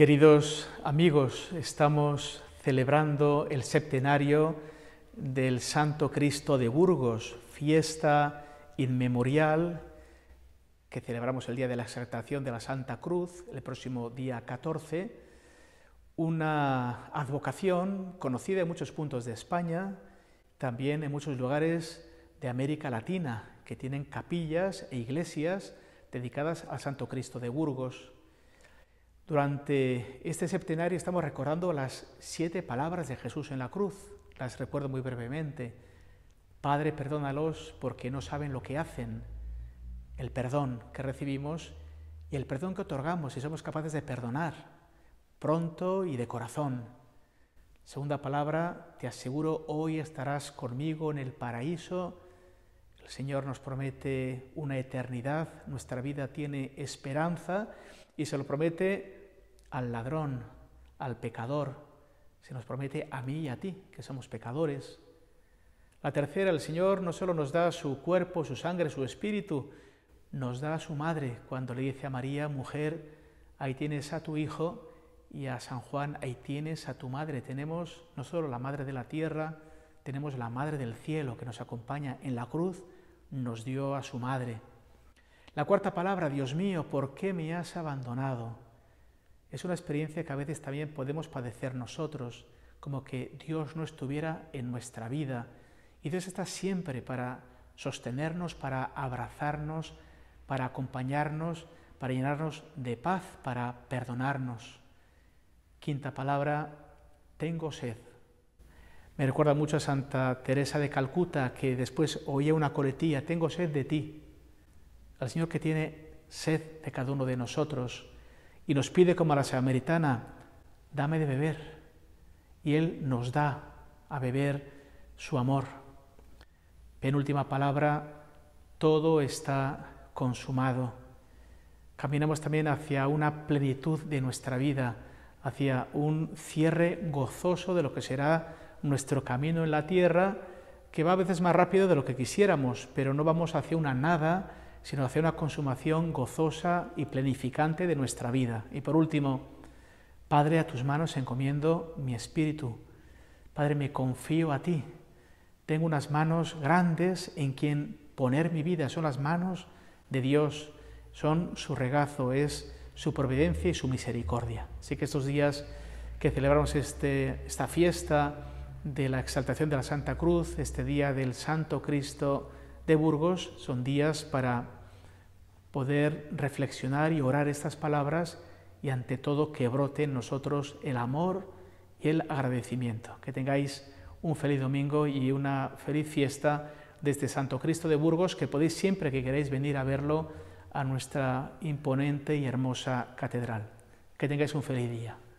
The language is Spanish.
Queridos amigos, estamos celebrando el septenario del Santo Cristo de Burgos, fiesta inmemorial que celebramos el día de la exaltación de la Santa Cruz, el próximo día 14, una advocación conocida en muchos puntos de España, también en muchos lugares de América Latina, que tienen capillas e iglesias dedicadas al Santo Cristo de Burgos. Durante este septenario estamos recordando las siete palabras de Jesús en la cruz. Las recuerdo muy brevemente. Padre, perdónalos porque no saben lo que hacen. El perdón que recibimos y el perdón que otorgamos si somos capaces de perdonar pronto y de corazón. Segunda palabra, te aseguro, hoy estarás conmigo en el paraíso. El Señor nos promete una eternidad, nuestra vida tiene esperanza y se lo promete al ladrón, al pecador, se nos promete a mí y a ti, que somos pecadores. La tercera, el Señor no solo nos da su cuerpo, su sangre, su espíritu, nos da a su madre cuando le dice a María, mujer, ahí tienes a tu hijo, y a San Juan, ahí tienes a tu madre. Tenemos no solo la madre de la tierra, tenemos la madre del cielo que nos acompaña en la cruz, nos dio a su madre. La cuarta palabra, Dios mío, ¿por qué me has abandonado? Es una experiencia que a veces también podemos padecer nosotros, como que Dios no estuviera en nuestra vida. Y Dios está siempre para sostenernos, para abrazarnos, para acompañarnos, para llenarnos de paz, para perdonarnos. Quinta palabra, tengo sed. Me recuerda mucho a Santa Teresa de Calcuta, que después oía una coletilla, tengo sed de ti. Al Señor que tiene sed de cada uno de nosotros, y nos pide como a la samaritana, dame de beber. Y Él nos da a beber su amor. Penúltima palabra, todo está consumado. Caminamos también hacia una plenitud de nuestra vida, hacia un cierre gozoso de lo que será nuestro camino en la tierra, que va a veces más rápido de lo que quisiéramos, pero no vamos hacia una nada, sino hacia una consumación gozosa y plenificante de nuestra vida. Y por último, Padre, a tus manos encomiendo mi espíritu. Padre, me confío a ti. Tengo unas manos grandes en quien poner mi vida. Son las manos de Dios, son su regazo, es su providencia y su misericordia. Así que estos días que celebramos este, esta fiesta de la exaltación de la Santa Cruz, este día del Santo Cristo, de Burgos son días para poder reflexionar y orar estas palabras y ante todo que brote en nosotros el amor y el agradecimiento. Que tengáis un feliz domingo y una feliz fiesta desde Santo Cristo de Burgos, que podéis siempre que queráis venir a verlo a nuestra imponente y hermosa catedral. Que tengáis un feliz día.